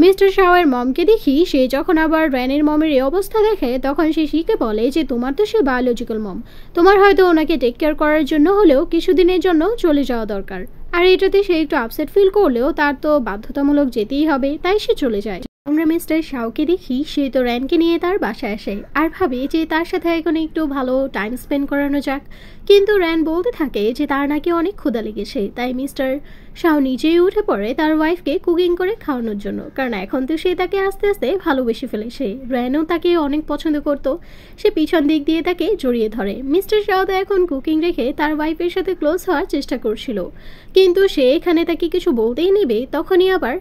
মিস্টার শাওয়ের মমকে দেখি সে যখন আবার র্যানের মমের এই অবস্থা দেখে তখন সে শিখে বলে যে তোমার তো সে বায়োলজিক্যাল মম তোমার হয়তো ওনাকে টেক কেয়ার করার জন্য হলেও কিছুদিনের জন্য চলে যাওয়া দরকার আর এটাতে সে একটু আপসেট ফিল করলেও তার তো বাধ্যতামূলক যেতেই হবে তাই সে চলে যায় আমরা মিস্টার শাওকে দেখি সে তো র্যানকে নিয়ে তার বাসায় আসে আর ভাবে যে তার সাথে এখন একটু ভালো টাইম স্পেন্ড করানো যাক কিন্তু র্যান বলতে থাকে যে তার নাকি অনেক ক্ষুদা লেগেছে তাই মিস্টার শাও নিজেই উঠে পড়ে তার ওয়াইফকে কুকিং করে খাওয়ানোর জন্য কারণ এখন তো সে তাকে আস্তে আস্তে ভালোবেসে ফেলেছে র্যানও তাকে অনেক পছন্দ করত সে পিছন দিক দিয়ে তাকে জড়িয়ে ধরে মিস্টার শাও তো এখন কুকিং রেখে তার ওয়াইফের সাথে ক্লোজ হওয়ার চেষ্টা করছিল কিন্তু সে এখানে তাকে কিছু বলতেই নেবে তখনই আবার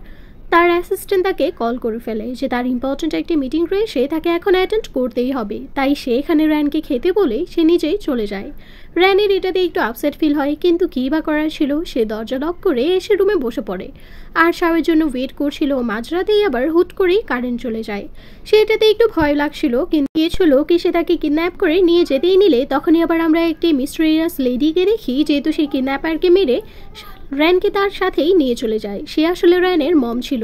তার অ্যাসিস্ট্যান্ট তাকে কল করে ফেলে যে তার ইম্পর্ট্যান্ট একটি মিটিং রয়েছে তাকে এখন অ্যাটেন্ড করতেই হবে তাই সে এখানে র্যানকে খেতে বলে সে নিজেই চলে যায় র্যানির এটাতে একটু আপসেট ফিল হয় কিন্তু কী বা করার ছিল সে দরজা লক করে এসে রুমে বসে পড়ে আর শাওয়ের জন্য ওয়েট করছিল মাঝরাতেই আবার হুট করেই কারেন্ট চলে যায় সে এটাতে একটু ভয় লাগছিল কিন্তু গিয়েছিল কি সে তাকে কিডন্যাপ করে নিয়ে যেতেই নিলে তখনই আবার আমরা একটি মিস্ট্রিয়াস লেডিকে দেখি যেহেতু সেই কিডন্যাপারকে মেরে র্যানকে তার সাথেই নিয়ে চলে যায় সে আসলে র্যানের মম ছিল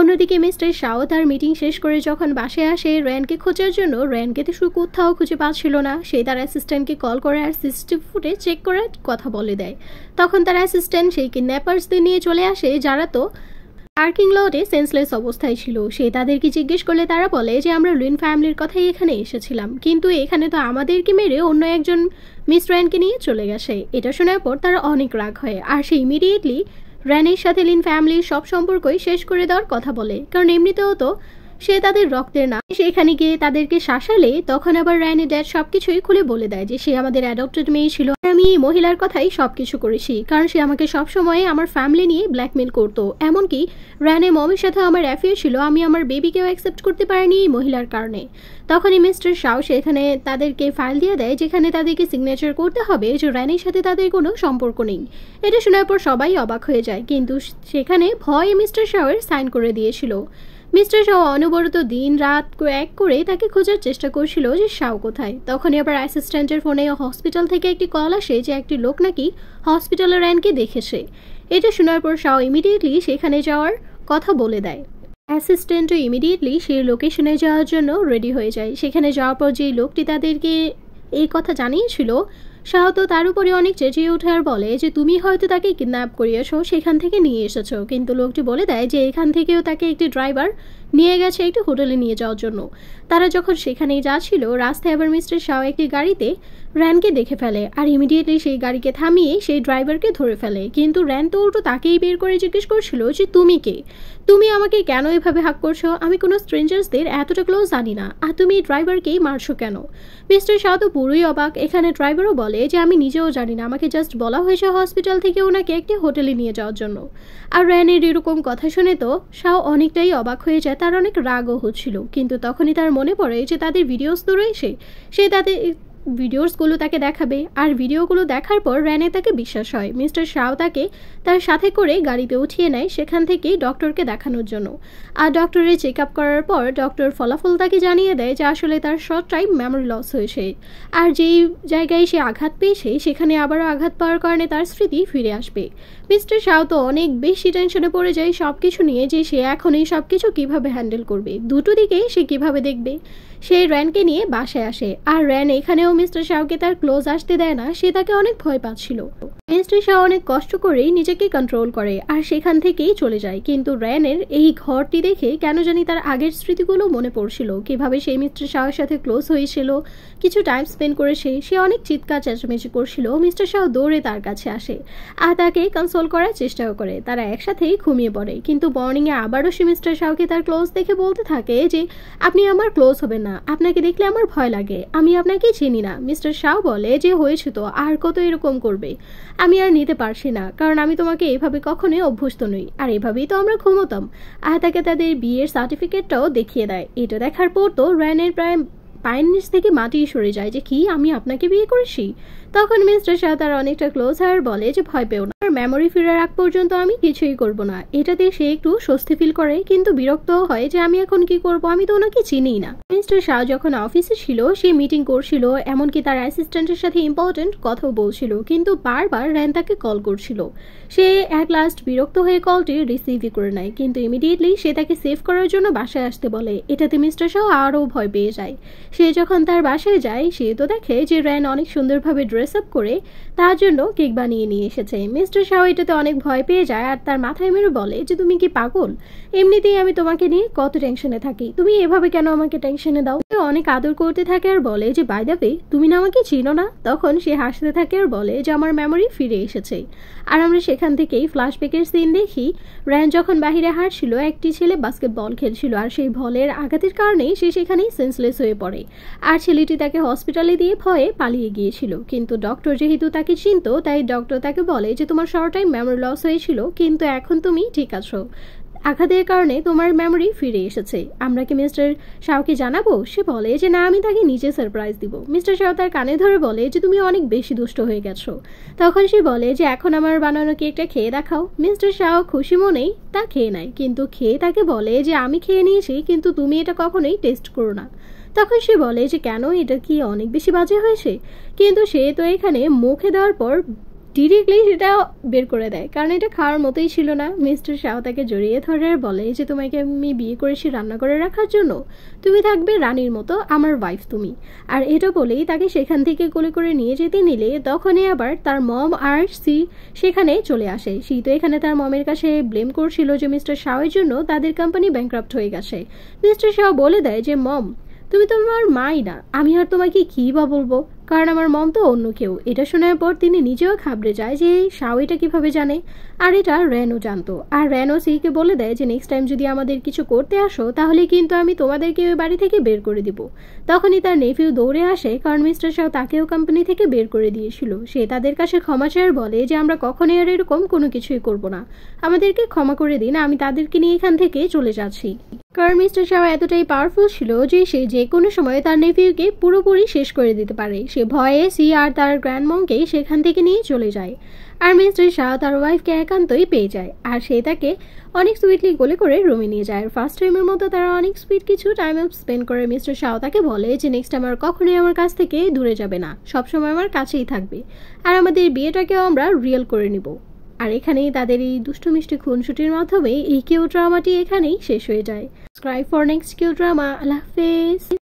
অন্যদিকে মিস্টার শাও তার মিটিং শেষ করে যখন বাসে আসে র্যানকে খোঁজার জন্য র্যানকে তো কোথাও খুঁজে পাচ্ছিল না সেই তার অ্যাসিস্ট্যান্টকে কল করে আর সিসিটিভি ফুটেজ চেক করার কথা বলে দেয় তখন তার অ্যাসিস্ট্যান্ট সেই কিডন্যাপার্সদের নিয়ে চলে আসে যারা তো পার্কিং লটে সেন্সলেস অবস্থায় ছিল সে তাদেরকে জিজ্ঞেস করলে তারা বলে যে আমরা লুইন ফ্যামিলির কথাই এখানে এসেছিলাম কিন্তু এখানে তো আমাদেরকে মেরে অন্য একজন মিস র্যানকে নিয়ে চলে গেছে এটা শোনার পর তারা অনেক রাগ হয় আর সে ইমিডিয়েটলি র্যানের সাথে লিন ফ্যামিলির সব সম্পর্কই শেষ করে দেওয়ার কথা বলে কারণ এমনিতেও তো সে তাদের রক্তের না সেখানে গিয়ে তাদেরকে শাসালে তখন আবার রায়নের ড্যাড সবকিছুই খুলে বলে দেয় যে সে আমাদের অ্যাডপ্টেড মেয়ে ছিল আমি এই মহিলার কথাই সবকিছু করেছি কারণ সে আমাকে সবসময় আমার ফ্যামিলি নিয়ে ব্ল্যাকমেল করতো এমনকি রানের মমের সাথে আমার অ্যাফেয়ার ছিল আমি আমার বেবিকেও অ্যাকসেপ্ট করতে পারিনি এই মহিলার কারণে তখনই মিস্টার শাও সেখানে তাদেরকে ফাইল দিয়ে দেয় যেখানে তাদেরকে সিগনেচার করতে হবে যে রানের সাথে তাদের কোনো সম্পর্ক নেই এটা শোনার পর সবাই অবাক হয়ে যায় কিন্তু সেখানে ভয় মিস্টার শাওয়ের সাইন করে দিয়েছিল মিস্টার শাহ অনবরত দিন রাত এক করে তাকে খোঁজার চেষ্টা করছিল যে শাও কোথায় তখনই আবার অ্যাসিস্ট্যান্টের ফোনে হসপিটাল থেকে একটি কল আসে যে একটি লোক নাকি হসপিটালের র্যানকে দেখেছে এটা শোনার পর শাও ইমিডিয়েটলি সেখানে যাওয়ার কথা বলে দেয় অ্যাসিস্ট্যান্টও ইমিডিয়েটলি সেই লোকেশনে যাওয়ার জন্য রেডি হয়ে যায় সেখানে যাওয়ার পর যে লোকটি তাদেরকে এই কথা জানিয়েছিল শাহত তার উপরে অনেক চেঁচিয়ে ওঠার আর বলে যে তুমি হয়তো তাকে কিডন্যাপ করিয়েছো সেখান থেকে নিয়ে এসেছো কিন্তু লোকটি বলে দেয় যে এখান থেকেও তাকে একটি ড্রাইভার নিয়ে গেছে একটি হোটেলে নিয়ে যাওয়ার জন্য তারা যখন সেখানেই যাচ্ছিল রাস্তায় আবার মিস্টার শাহ একটি গাড়িতে র্যানকে দেখে ফেলে আর ইমিডিয়েটলি সেই গাড়িকে থামিয়ে সেই ড্রাইভারকে ধরে ফেলে কিন্তু র্যান তো উল্টো তাকেই বের করে জিজ্ঞেস করছিল যে তুমি কে তুমি আমাকে কেন এভাবে হাক করছো আমি কোনো স্ট্রেঞ্জার্সদের এতটা ক্লোজ জানি না আর তুমি ড্রাইভারকেই মারছো কেন মিস্টার শাহ তো পুরোই অবাক এখানে ড্রাইভারও বলে বলে যে আমি নিজেও জানি না আমাকে জাস্ট বলা হয়েছে হসপিটাল থেকে ওনাকে একটি হোটেলে নিয়ে যাওয়ার জন্য আর র্যানের এরকম কথা শুনে তো শাহ অনেকটাই অবাক হয়ে যায় তার অনেক রাগও হচ্ছিল কিন্তু তখনই তার মনে পড়ে যে তাদের ভিডিওস তো রয়েছে সে তাদের ভিডিওসগুলো তাকে দেখাবে আর ভিডিওগুলো দেখার পর র্যানে তাকে বিশ্বাস হয় মিস্টার শাও তাকে তার সাথে করে গাড়িতে উঠিয়ে নেয় সেখান থেকে ডক্টরকে দেখানোর জন্য আর ডক্টরের চেক আপ করার পর ডক্টর ফলাফল তাকে জানিয়ে দেয় যে আসলে তার শর্ট টাইম মেমোরি লস হয়েছে আর যেই জায়গায় সে আঘাত পেয়েছে সেখানে আবারও আঘাত পাওয়ার কারণে তার স্মৃতি ফিরে আসবে মিস্টার শাও তো অনেক বেশি টেনশনে পড়ে যায় সব কিছু নিয়ে যে সে এখন এই সব কিছু কীভাবে হ্যান্ডেল করবে দুটো দিকেই সে কীভাবে দেখবে সেই র্যানকে নিয়ে বাসায় আসে আর র্যান এখানেও মিস্টার শাহকে তার ক্লোজ আসতে দেয় না সে তাকে অনেক ভয় পাচ্ছিল মিস্টার শাহ অনেক কষ্ট করেই নিজেকে কন্ট্রোল করে আর সেখান থেকেই চলে যায় কিন্তু র্যানের এই ঘরটি দেখে কেন জানি তার আগের স্মৃতিগুলো মনে পড়ছিল কিভাবে সেই মিস্টার শাহের সাথে ক্লোজ হয়েছিল কিছু টাইম স্পেন্ড করেছে সে অনেক চিৎকার চেঁচামেচি করছিল মিস্টার শাহ দৌড়ে তার কাছে আসে আর তাকে কনসোল করার চেষ্টাও করে তারা একসাথেই ঘুমিয়ে পড়ে কিন্তু মর্নিংয়ে আবারও সে মিস্টার শাহকে তার ক্লোজ দেখে বলতে থাকে যে আপনি আমার ক্লোজ হবেন না না আপনাকে দেখলে আমার ভয় লাগে আমি আপনাকে চিনি না মিস্টার শাহ বলে যে হয়েছে তো আর কত এরকম করবে আমি আর নিতে পারছি না কারণ আমি তোমাকে এভাবে কখনোই অভ্যস্ত নই আর এভাবেই তো আমরা ঘুমতাম তাকে তাদের বিয়ের সার্টিফিকেটটাও দেখিয়ে দেয় এটা দেখার পর তো র্যানের প্রায় পায়ের নিচ থেকে মাটি সরে যায় যে কি আমি আপনাকে বিয়ে করেছি তখন মিস্টার শাহ তার অনেকটা ক্লোজ হায়ার বলে যে ভয় পেও না মেমোরি ফেরার আগ পর্যন্ত আমি কিছুই করব না এটাতে সে একটু স্বস্তি ফিল করে কিন্তু বিরক্তও হয় যে আমি এখন কি করব আমি তো ওনাকে চিনি না মিস্টার শাহ যখন অফিসে ছিল সে মিটিং করছিল এমনকি তার অ্যাসিস্ট্যান্টের সাথে ইম্পর্টেন্ট কথাও বলছিল কিন্তু বারবার র্যান তাকে কল করছিল সে এক লাস্ট বিরক্ত হয়ে কলটি রিসিভই করে নেয় কিন্তু ইমিডিয়েটলি সে তাকে সেভ করার জন্য বাসায় আসতে বলে এটাতে মিস্টার শাহ আরও ভয় পেয়ে যায় সে যখন তার বাসায় যায় সে তো দেখে যে র্যান অনেক সুন্দরভাবে ড্রেস আপ করে তার জন্য কেক বানিয়ে নিয়ে এসেছে মিস্টার শাহ এটাতে অনেক ভয় পেয়ে যায় আর তার মাথায় মেরে বলে যে তুমি কি পাগল এমনিতেই আমি তোমাকে নিয়ে কত টেনশনে থাকি তুমি এভাবে কেন আমাকে টেনশনে দাও অনেক আদর করতে থাকে আর বলে যে বাই দ্য তুমি না আমাকে চিনো না তখন সে হাসতে থাকে আর বলে যে আমার মেমোরি ফিরে এসেছে আর আমরা সেখান থেকেই ফ্ল্যাশব্যাকের সিন দেখি র্যান যখন বাহিরে হাঁটছিল একটি ছেলে বাস্কেটবল খেলছিল আর সেই বলের আঘাতের কারণেই সে সেখানেই সেন্সলেস হয়ে পড়ে করে আর ছেলেটি তাকে হসপিটালে দিয়ে ভয়ে পালিয়ে গিয়েছিল কিন্তু ডক্টর যেহেতু তাকে চিনত তাই ডক্টর তাকে বলে যে তোমার সরটাই মেমোরি লস হয়েছিল কিন্তু এখন তুমি ঠিক আছো আঘাতের কারণে তোমার মেমোরি ফিরে এসেছে আমরা কি মিস্টার শাহকে জানাবো সে বলে যে না আমি তাকে নিজে সারপ্রাইজ দিব মিস্টার শাহ তার কানে ধরে বলে যে তুমি অনেক বেশি দুষ্ট হয়ে গেছো তখন সে বলে যে এখন আমার বানানো কেকটা খেয়ে দেখাও মিস্টার শাহ খুশি মনেই তা খেয়ে নেয় কিন্তু খেয়ে তাকে বলে যে আমি খেয়ে নিয়েছি কিন্তু তুমি এটা কখনোই টেস্ট করো না তখন সে বলে যে কেন এটা কি অনেক বেশি বাজে হয়েছে কিন্তু সে তো এখানে মুখে দেওয়ার পর ডিরেক্টলি সেটা বের করে দেয় কারণ এটা খাওয়ার মতোই ছিল না মিস্টার শাহ তাকে জড়িয়ে ধরে বলে যে তোমাকে আমি বিয়ে করেছি রান্না করে রাখার জন্য তুমি থাকবে রানীর মতো আমার ওয়াইফ তুমি আর এটা বলেই তাকে সেখান থেকে কোলে করে নিয়ে যেতে নিলে তখনই আবার তার মম আর সি সেখানে চলে আসে সি তো এখানে তার মমের কাছে ব্লেম করছিল যে মিস্টার শাহের জন্য তাদের কোম্পানি ব্যাংক্রাফ্ট হয়ে গেছে মিস্টার শাহ বলে দেয় যে মম তুমি তো আমার মাই না আমি আর তোমাকে কী বা বলবো কারণ আমার মম তো অন্য কেউ এটা শোনার পর তিনি নিজেও খাবড়ে যায় যে শাও এটা কিভাবে জানে আর এটা রেনো জানতো আর রেনো সিকে বলে দেয় যে নেক্সট টাইম যদি আমাদের কিছু করতে আসো তাহলে কিন্তু আমি তোমাদেরকে ওই বাড়ি থেকে বের করে দিব তখনই তার নেফিউ দৌড়ে আসে কারণ মিস্টার শাও তাকেও কোম্পানি থেকে বের করে দিয়েছিল সে তাদের কাছে ক্ষমা চেয়ার বলে যে আমরা কখনোই আর এরকম কোনো কিছুই করব না আমাদেরকে ক্ষমা করে দিন আমি তাদেরকে নিয়ে এখান থেকে চলে যাচ্ছি কারণ মিস্টার শাওয়া এতটাই পাওয়ারফুল ছিল যে সে যে কোনো সময় তার নেভিউকে পুরোপুরি শেষ করে দিতে পারে সে ভয়ে সি আর তার গ্র্যান্ডমমকে সেখান থেকে নিয়ে চলে যায় আর মিস্টার শাহ তার ওয়াইফকে একান্তই পেয়ে যায় আর সে তাকে অনেক সুইটলি গোলে করে রুমে নিয়ে যায় আর ফার্স্ট টাইমের মতো তারা অনেক সুইট কিছু টাইম স্পেন্ড করে মিস্টার শাহ তাকে বলে যে নেক্সট টাইম আর কখনোই আমার কাছ থেকে দূরে যাবে না সবসময় আমার কাছেই থাকবে আর আমাদের বিয়েটাকেও আমরা রিয়েল করে নিব আর এখানেই তাদের এই দুষ্টু মিষ্টি খুনসুটির মাধ্যমে এই কেউ ড্রামাটি এখানেই শেষ হয়ে যায় Subscribe for next skill drama. Allah Hafiz.